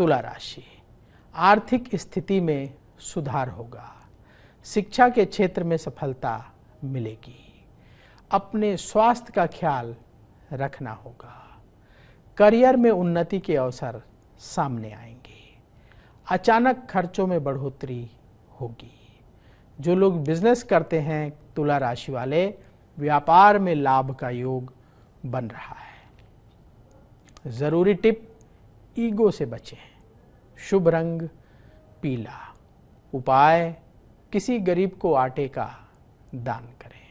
तुला राशि आर्थिक स्थिति में सुधार होगा शिक्षा के क्षेत्र में सफलता मिलेगी अपने स्वास्थ्य का ख्याल रखना होगा करियर में उन्नति के अवसर सामने आएंगे अचानक खर्चों में बढ़ोतरी होगी जो लोग बिजनेस करते हैं तुला राशि वाले व्यापार में लाभ का योग बन रहा है ज़रूरी टिप ईगो से बचें शुभ रंग पीला उपाय किसी गरीब को आटे का दान करें